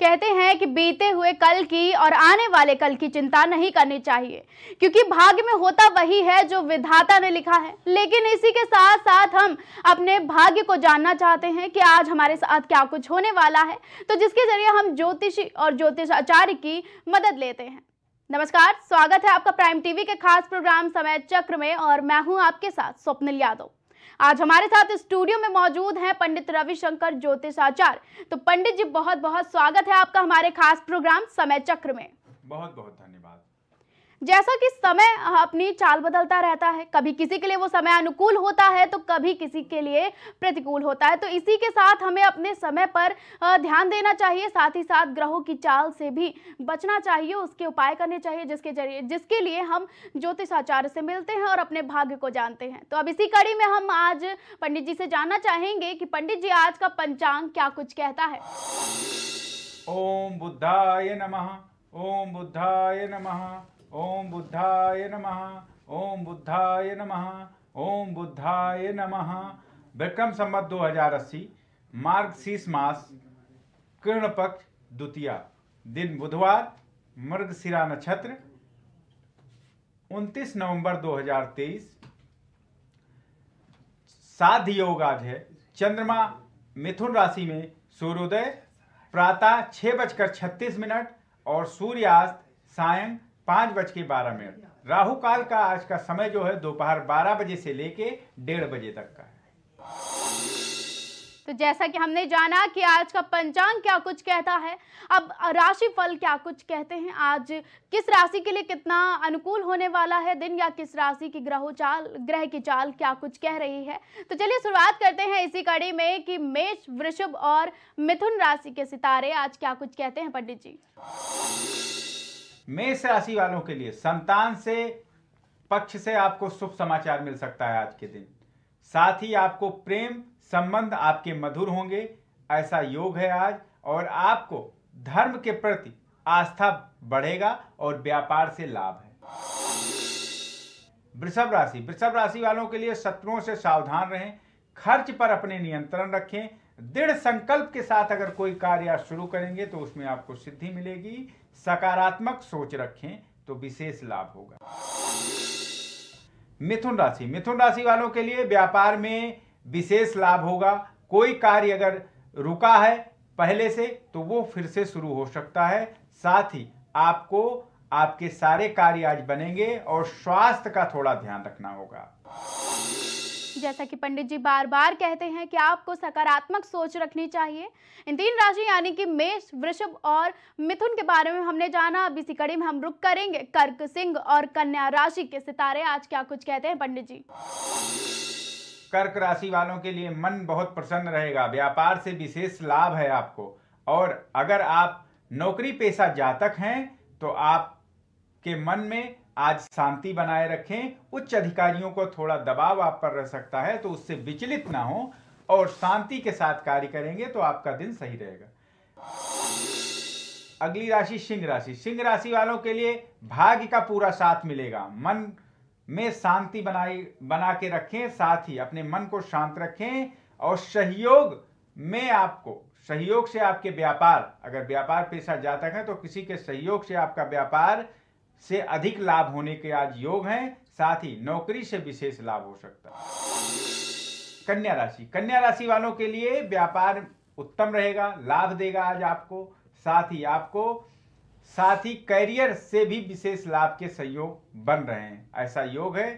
कहते हैं कि बीते हुए कल की और आने वाले कल की चिंता नहीं करनी चाहिए क्योंकि भाग्य में होता वही है जो विधाता ने लिखा है लेकिन इसी के साथ साथ हम अपने भाग्य को जानना चाहते हैं कि आज हमारे साथ क्या कुछ होने वाला है तो जिसके जरिए हम ज्योतिषी और ज्योतिष आचार्य की मदद लेते हैं नमस्कार स्वागत है आपका प्राइम टीवी के खास प्रोग्राम समय चक्र में और मैं हूं आपके साथ स्वप्निल यादव आज हमारे साथ स्टूडियो में मौजूद हैं पंडित रविशंकर ज्योतिषाचार्य तो पंडित जी बहुत बहुत स्वागत है आपका हमारे खास प्रोग्राम समय चक्र में बहुत बहुत जैसा कि समय अपनी चाल बदलता रहता है कभी किसी के लिए वो समय अनुकूल होता है तो कभी किसी के लिए प्रतिकूल होता है तो इसी के साथ हमें अपने समय पर ध्यान देना चाहिए साथ ही साथ ग्रहों की चाल से भी बचना चाहिए उसके उपाय करने चाहिए जिसके जरिए जिसके लिए हम ज्योतिष आचार्य से मिलते हैं और अपने भाग्य को जानते हैं तो अब इसी कड़ी में हम आज पंडित जी से जानना चाहेंगे कि पंडित जी आज का पंचांग क्या कुछ कहता है ओम बुद्धाय नमः ओम बुद्धाय नमः ओम बुद्धाय नमः ओम बुद्धाय नमः ओम बुद्धाय नमः विक्रम संबत 2080 मार्ग शीस मास कृण पक्ष द्वितीय दिन बुधवार मृगशिरा नक्षत्र उन्तीस नवंबर 2023 साध योग आज है चंद्रमा मिथुन राशि में सूर्योदय प्रातः छः बजकर छत्तीस मिनट और सूर्यास्त सायं पांच बज के बारह मिनट राहु काल का आज का समय जो है दोपहर बारह बजे से लेके डेढ़ बजे तक का है तो जैसा कि हमने जाना कि आज का पंचांग क्या कुछ कहता है अब राशि फल क्या कुछ कहते हैं आज किस राशि के लिए कितना अनुकूल होने वाला है दिन या किस राशि की ग्रहों चाल ग्रह की चाल क्या कुछ कह रही है तो चलिए शुरुआत करते हैं इसी कड़ी में कि मेष वृषभ और मिथुन राशि के सितारे आज क्या कुछ कहते हैं पंडित जी मेष राशि वालों के लिए संतान से पक्ष से आपको शुभ समाचार मिल सकता है आज के दिन साथ ही आपको प्रेम संबंध आपके मधुर होंगे ऐसा योग है आज और आपको धर्म के प्रति आस्था बढ़ेगा और व्यापार से लाभ है वृषभ राशि वृषभ राशि वालों के लिए शत्रुओं से सावधान रहें खर्च पर अपने नियंत्रण रखें दृढ़ संकल्प के साथ अगर कोई कार्य आप शुरू करेंगे तो उसमें आपको सिद्धि मिलेगी सकारात्मक सोच रखें तो विशेष लाभ होगा मिथुन राशि मिथुन राशि वालों के लिए व्यापार में विशेष लाभ होगा कोई कार्य अगर रुका है पहले से तो वो फिर से शुरू हो सकता है साथ ही आपको आपके सारे कार्य आज बनेंगे और स्वास्थ्य का थोड़ा ध्यान रखना होगा जैसा कि पंडित जी बार बार कहते हैं कि आपको सकारात्मक सोच रखनी चाहिए इन तीन राशि यानी कि मेष वृषभ और मिथुन के बारे में हमने जाना अब इसी कड़ी में हम रुक करेंगे कर्क सिंह और कन्या राशि के सितारे आज क्या कुछ कहते हैं पंडित जी कर्क राशि वालों के लिए मन बहुत प्रसन्न रहेगा व्यापार से विशेष लाभ है आपको और अगर आप नौकरी पेशा जातक हैं तो आप के मन में आज शांति बनाए रखें उच्च अधिकारियों को थोड़ा दबाव आप पर रह सकता है तो उससे विचलित ना हो और शांति के साथ कार्य करेंगे तो आपका दिन सही रहेगा अगली राशि सिंह राशि सिंह राशि वालों के लिए भाग्य का पूरा साथ मिलेगा मन में शांति बनाई बना के रखें साथ ही अपने मन को शांत रखें और सहयोग में आपको सहयोग से आपके व्यापार अगर व्यापार पेशा जाता है तो किसी के सहयोग से आपका व्यापार से अधिक लाभ होने के आज योग हैं साथ ही नौकरी से विशेष लाभ हो सकता है कन्या राशि कन्या राशि वालों के लिए व्यापार उत्तम रहेगा लाभ देगा आज आपको साथ ही आपको साथ ही करियर से भी विशेष लाभ के सहयोग बन रहे हैं ऐसा योग है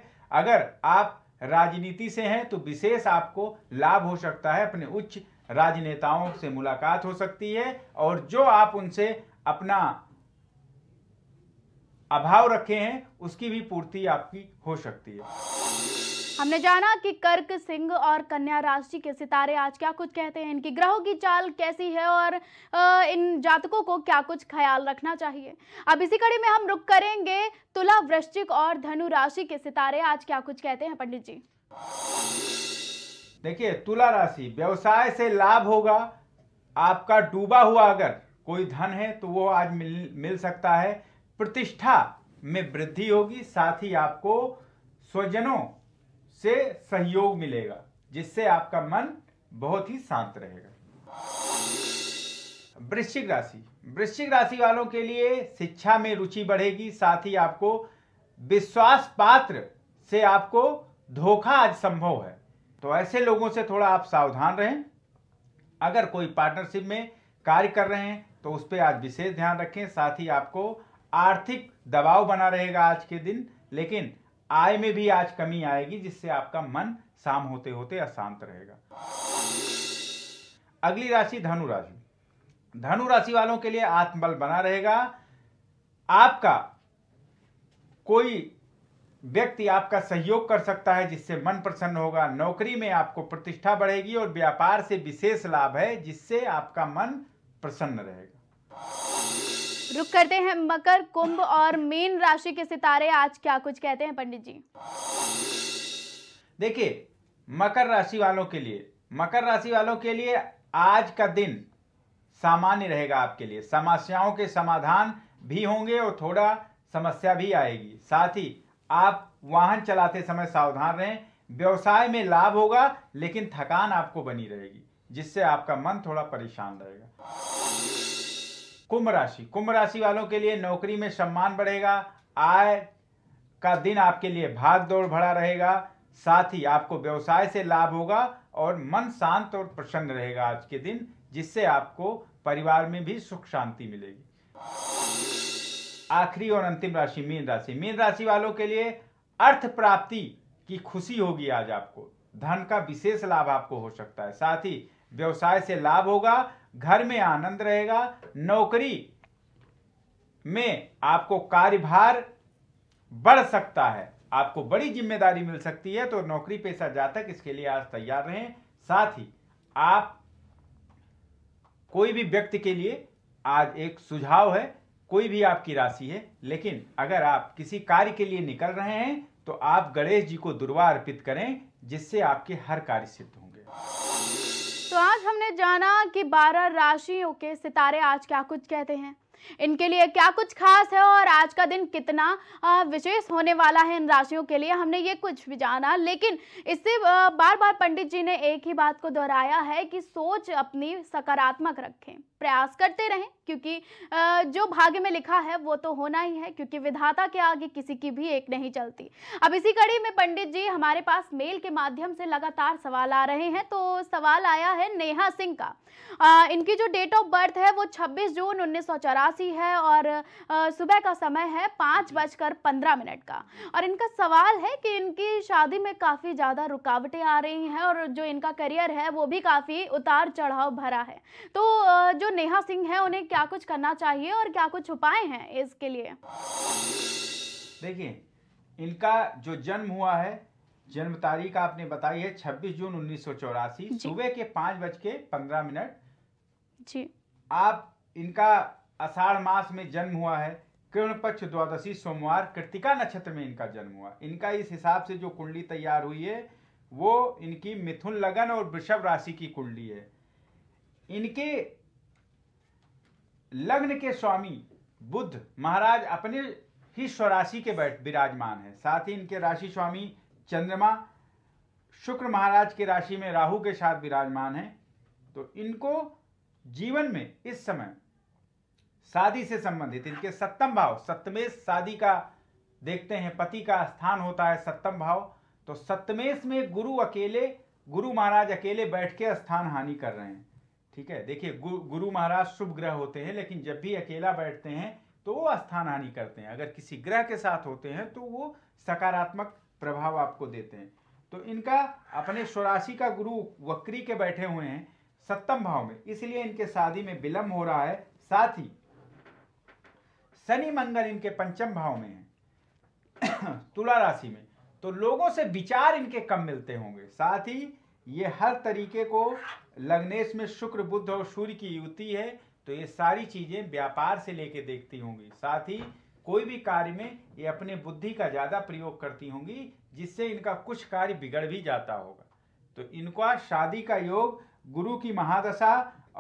अगर आप राजनीति से हैं तो विशेष आपको लाभ हो सकता है अपने उच्च राजनेताओं से मुलाकात हो सकती है और जो आप उनसे अपना अभाव रखे हैं उसकी भी पूर्ति आपकी हो सकती है हमने जाना कि कर्क सिंह और कन्या राशि के सितारे आज क्या कुछ कहते हैं इनकी ग्रहों की चाल कैसी है और इन जातकों को क्या कुछ ख्याल रखना चाहिए अब इसी कड़ी में हम रुक करेंगे तुला वृश्चिक और धनु राशि के सितारे आज क्या कुछ कहते हैं पंडित जी देखिए तुला राशि व्यवसाय से लाभ होगा आपका डूबा हुआ अगर कोई धन है तो वो आज मिल मिल सकता है प्रतिष्ठा में वृद्धि होगी साथ ही आपको स्वजनों से सहयोग मिलेगा जिससे आपका मन बहुत ही शांत रहेगा वृश्चिक राशि वृश्चिक राशि वालों के लिए शिक्षा में रुचि बढ़ेगी साथ ही आपको विश्वास पात्र से आपको धोखा आज संभव है तो ऐसे लोगों से थोड़ा आप सावधान रहें अगर कोई पार्टनरशिप में कार्य कर रहे हैं तो उस पर आज विशेष ध्यान रखें साथ ही आपको आर्थिक दबाव बना रहेगा आज के दिन लेकिन आय में भी आज कमी आएगी जिससे आपका मन शाम होते होते अशांत रहेगा अगली राशि धनु राशि धनु राशि वालों के लिए आत्मबल बना रहेगा आपका कोई व्यक्ति आपका सहयोग कर सकता है जिससे मन प्रसन्न होगा नौकरी में आपको प्रतिष्ठा बढ़ेगी और व्यापार से विशेष लाभ है जिससे आपका मन प्रसन्न रहेगा रुक करते हैं मकर कुंभ और मीन राशि के सितारे आज क्या कुछ कहते हैं पंडित जी देखिए मकर राशि वालों के लिए मकर राशि वालों के लिए आज का दिन सामान्य रहेगा आपके लिए समस्याओं के समाधान भी होंगे और थोड़ा समस्या भी आएगी साथ ही आप वाहन चलाते समय सावधान रहें व्यवसाय में लाभ होगा लेकिन थकान आपको बनी रहेगी जिससे आपका मन थोड़ा परेशान रहेगा कुंभ राशि कुंभ राशि वालों के लिए नौकरी में सम्मान बढ़ेगा आय का दिन आपके लिए भाग दौड़ भरा रहेगा साथ ही आपको व्यवसाय से लाभ होगा और मन शांत और प्रसन्न रहेगा आज के दिन जिससे आपको परिवार में भी सुख शांति मिलेगी आखिरी और अंतिम राशि मीन राशि मीन राशि वालों के लिए अर्थ प्राप्ति की खुशी होगी आज आपको धन का विशेष लाभ आपको हो सकता है साथ ही व्यवसाय से लाभ होगा घर में आनंद रहेगा नौकरी में आपको कार्यभार बढ़ सकता है आपको बड़ी जिम्मेदारी मिल सकती है तो नौकरी पेशा जातक इसके लिए आज तैयार रहें साथ ही आप कोई भी व्यक्ति के लिए आज एक सुझाव है कोई भी आपकी राशि है लेकिन अगर आप किसी कार्य के लिए निकल रहे हैं तो आप गणेश जी को दुर्वा अर्पित करें जिससे आपके हर कार्य सिद्ध होंगे तो आज हमने जाना कि 12 राशियों के सितारे आज क्या कुछ कहते हैं इनके लिए क्या कुछ खास है और आज का दिन कितना विशेष होने वाला है इन राशियों के लिए हमने ये कुछ भी जाना लेकिन इससे बार बार पंडित जी ने एक ही बात को दोहराया है कि सोच अपनी सकारात्मक रखें प्रयास करते रहें क्योंकि जो भाग्य में लिखा है वो तो होना ही है क्योंकि विधाता के आगे किसी की भी एक नहीं चलती अब इसी कड़ी में पंडित जी हमारे पास मेल के माध्यम से लगातार सवाल आ रहे हैं तो सवाल आया है नेहा सिंह का इनकी जो डेट ऑफ बर्थ है वो छब्बीस जून उन्नीस राशि है और सुबह का समय है पाँच बजकर पंद्रह मिनट का और इनका सवाल है कि इनकी शादी में काफ़ी ज़्यादा रुकावटें आ रही हैं और जो इनका करियर है वो भी काफ़ी उतार चढ़ाव भरा है तो जो नेहा सिंह है उन्हें क्या कुछ करना चाहिए और क्या कुछ उपाय हैं इसके लिए देखिए इनका जो जन्म हुआ है जन्म तारीख आपने बताई है 26 जून उन्नीस सुबह के पांच बज के पंद्रह मिनट जी आप इनका आषाढ़ मास में जन्म हुआ है कृष्ण पक्ष द्वादशी सोमवार कृतिका नक्षत्र में इनका जन्म हुआ इनका इस हिसाब से जो कुंडली तैयार हुई है वो इनकी मिथुन लगन और वृषभ राशि की कुंडली है इनके लग्न के स्वामी बुद्ध महाराज अपने ही स्वराशि के बैठ विराजमान है साथ ही इनके राशि स्वामी चंद्रमा शुक्र महाराज के राशि में राहु के साथ विराजमान है तो इनको जीवन में इस समय शादी से संबंधित इनके सप्तम भाव सप्तमेश शादी का देखते हैं पति का स्थान होता है सप्तम भाव तो सप्तमेश में गुरु अकेले गुरु महाराज अकेले बैठ के स्थान हानि कर रहे हैं ठीक है देखिए गु, गुरु महाराज शुभ ग्रह होते हैं लेकिन जब भी अकेला बैठते हैं तो वो स्थान हानि करते हैं अगर किसी ग्रह के साथ होते हैं तो वो सकारात्मक प्रभाव आपको देते हैं तो इनका अपने स्वराशि का गुरु वक्री के बैठे हुए हैं सप्तम भाव में इसलिए इनके शादी में विलंब हो रहा है साथ ही शनि मंगल इनके पंचम भाव में है तुला राशि में तो लोगों से विचार इनके कम मिलते होंगे साथ ही ये हर तरीके को लग्नेश में शुक्र बुद्ध और सूर्य की युति है तो ये सारी चीज़ें व्यापार से लेके देखती होंगी साथ ही कोई भी कार्य में ये अपने बुद्धि का ज़्यादा प्रयोग करती होंगी जिससे इनका कुछ कार्य बिगड़ भी जाता होगा तो इनका शादी का योग गुरु की महादशा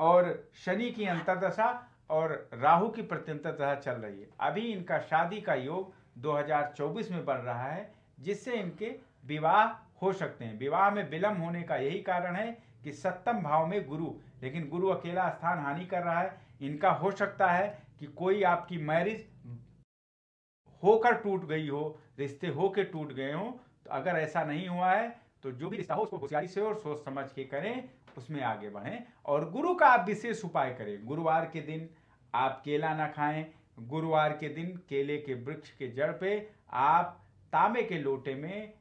और शनि की अंतरदशा और राहु की प्रत्यंतता चल रही है अभी इनका शादी का योग 2024 में बन रहा है जिससे इनके विवाह हो सकते हैं विवाह में विलम्ब होने का यही कारण है कि सप्तम भाव में गुरु लेकिन गुरु अकेला स्थान हानि कर रहा है इनका हो सकता है कि कोई आपकी मैरिज होकर टूट गई हो रिश्ते होकर टूट गए हों तो अगर ऐसा नहीं हुआ है तो जो भी रिश्ता हो उसको होशियारी से और सोच समझ के करें उसमें आगे बढ़ें और गुरु का आप विशेष उपाय करें गुरुवार के दिन आप केला ना खाएं गुरुवार के दिन केले के वृक्ष के जड़ पे आप तांबे के लोटे में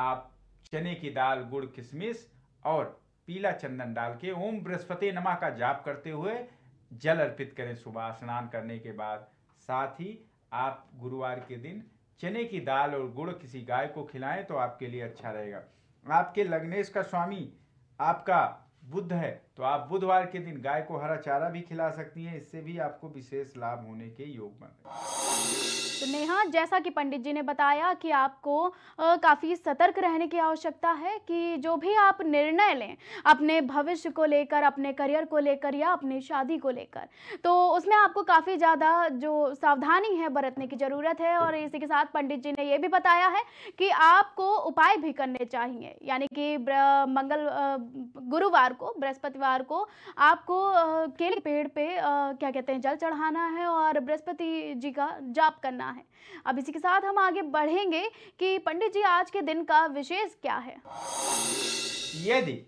आप चने की दाल गुड़ किशमिश और पीला चंदन डाल के ओम बृहस्पति नमा का जाप करते हुए जल अर्पित करें सुबह स्नान करने के बाद साथ ही आप गुरुवार के दिन चने की दाल और गुड़ किसी गाय को खिलाएं तो आपके लिए अच्छा रहेगा आपके लग्नेश का स्वामी आपका बुद्ध है तो आप बुधवार के दिन गाय को हरा चारा भी खिला सकती हैं इससे भी आपको विशेष लाभ होने के योग बन रहे हैं तो नेहा जैसा कि पंडित जी ने बताया कि आपको काफ़ी सतर्क रहने की आवश्यकता है कि जो भी आप निर्णय लें अपने भविष्य को लेकर अपने करियर को लेकर या अपनी शादी को लेकर तो उसमें आपको काफ़ी ज़्यादा जो सावधानी है बरतने की ज़रूरत है और इसी के साथ पंडित जी ने यह भी बताया है कि आपको उपाय भी करने चाहिए यानी कि मंगल गुरुवार को बृहस्पतिवार को आपको केले पेड़ पे क्या कहते हैं जल चढ़ाना है और बृहस्पति जी का जाप करना करना है अब इसी के साथ हम आगे बढ़ेंगे कि पंडित जी आज के दिन का विशेष क्या है यदि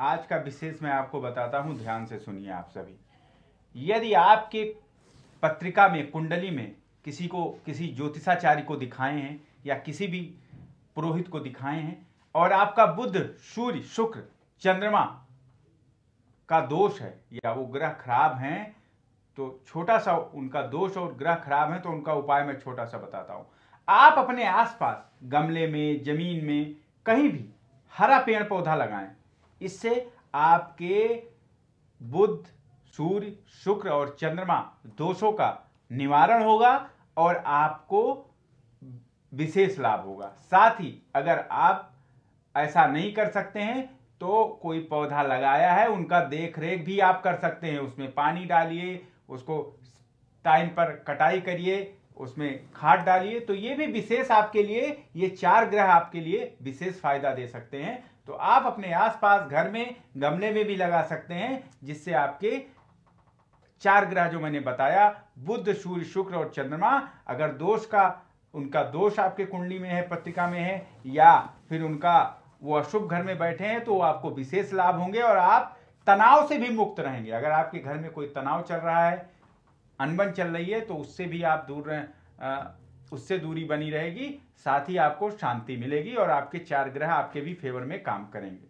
आज का विशेष मैं आपको बताता हूँ ध्यान से सुनिए आप सभी यदि आपके पत्रिका में कुंडली में किसी को किसी ज्योतिषाचार्य को दिखाए हैं या किसी भी पुरोहित को दिखाए हैं और आपका बुद्ध सूर्य शुक्र चंद्रमा का दोष है या वो ग्रह खराब हैं तो छोटा सा उनका दोष और ग्रह खराब है तो उनका उपाय मैं छोटा सा बताता हूं आप अपने आसपास गमले में जमीन में कहीं भी हरा पेड़ पौधा लगाएं इससे आपके बुध सूर्य शुक्र और चंद्रमा दोषों का निवारण होगा और आपको विशेष लाभ होगा साथ ही अगर आप ऐसा नहीं कर सकते हैं तो कोई पौधा लगाया है उनका देखरेख भी आप कर सकते हैं उसमें पानी डालिए उसको टाइम पर कटाई करिए उसमें खाद डालिए तो ये भी विशेष आपके लिए ये चार ग्रह आपके लिए विशेष फायदा दे सकते हैं तो आप अपने आसपास घर में गमले में भी लगा सकते हैं जिससे आपके चार ग्रह जो मैंने बताया बुद्ध सूर्य शुक्र और चंद्रमा अगर दोष का उनका दोष आपके कुंडली में है पत्रिका में है या फिर उनका वो अशुभ घर में बैठे हैं तो आपको विशेष लाभ होंगे और आप तनाव से भी मुक्त रहेंगे अगर आपके घर में कोई तनाव चल रहा है अनबन चल रही है तो उससे भी आप दूर रहें उससे दूरी बनी रहेगी साथ ही आपको शांति मिलेगी और आपके चार ग्रह आपके भी फेवर में काम करेंगे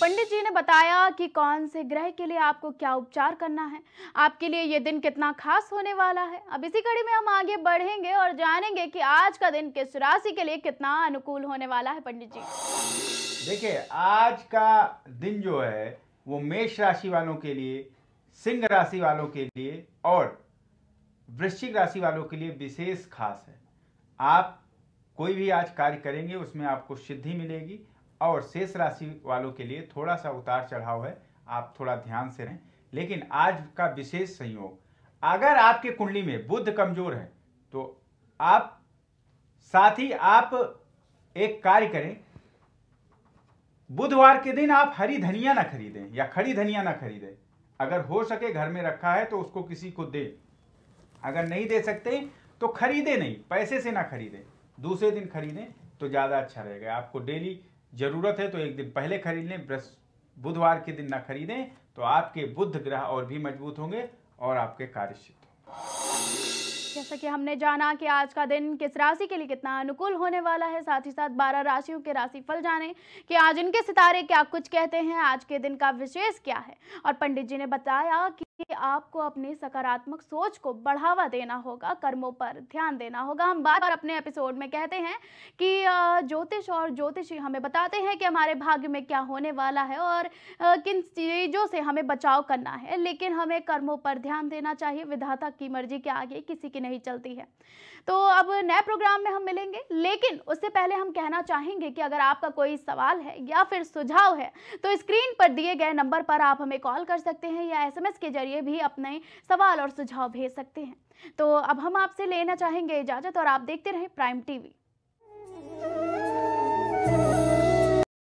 पंडित जी ने बताया कि कौन से ग्रह के लिए आपको क्या उपचार करना है आपके लिए ये दिन कितना खास होने वाला है अब इसी कड़ी में हम आगे बढ़ेंगे और जानेंगे कि आज का दिन किस राशि के लिए कितना अनुकूल होने वाला है पंडित जी देखिए आज का दिन जो है वो मेष राशि वालों के लिए सिंह राशि वालों के लिए और वृश्चिक राशि वालों के लिए विशेष खास है आप कोई भी आज कार्य करेंगे उसमें आपको सिद्धि मिलेगी और शेष राशि वालों के लिए थोड़ा सा उतार चढ़ाव है आप थोड़ा ध्यान से रहें लेकिन आज का विशेष संयोग अगर आपके कुंडली में बुद्ध कमजोर है तो आप साथ ही आप एक कार्य करें बुधवार के दिन आप हरी धनिया ना खरीदें या खड़ी धनिया ना खरीदें अगर हो सके घर में रखा है तो उसको किसी को दे अगर नहीं दे सकते तो खरीदे नहीं पैसे से ना खरीदें दूसरे दिन खरीदें तो ज़्यादा अच्छा रहेगा आपको डेली ज़रूरत है तो एक दिन पहले खरीद लें बृहस् बुधवार के दिन ना खरीदें तो आपके बुद्ध ग्रह और भी मजबूत होंगे और आपके कार्य सिद्ध होंगे जैसा कि हमने जाना कि आज का दिन किस राशि के लिए कितना अनुकूल होने वाला है साथ ही साथ बारह राशियों के राशिफल जाने कि आज इनके सितारे क्या कुछ कहते हैं आज के दिन का विशेष क्या है और पंडित जी ने बताया कि कि आपको अपनी सकारात्मक सोच को बढ़ावा देना होगा कर्मों पर ध्यान देना होगा हम बार बार अपने एपिसोड में कहते हैं कि ज्योतिष और ज्योतिषी हमें बताते हैं कि हमारे भाग्य में क्या होने वाला है और किन चीज़ों से हमें बचाव करना है लेकिन हमें कर्मों पर ध्यान देना चाहिए विधाता की मर्जी के आगे किसी की नहीं चलती है तो अब नए प्रोग्राम में हम मिलेंगे लेकिन उससे पहले हम कहना चाहेंगे कि अगर आपका कोई सवाल है या फिर सुझाव है तो स्क्रीन पर दिए गए नंबर पर आप हमें कॉल कर सकते हैं या एस के जरिए जरिए भी अपने सवाल और सुझाव भेज सकते हैं तो अब हम आपसे लेना चाहेंगे इजाज़त और आप देखते रहें प्राइम टीवी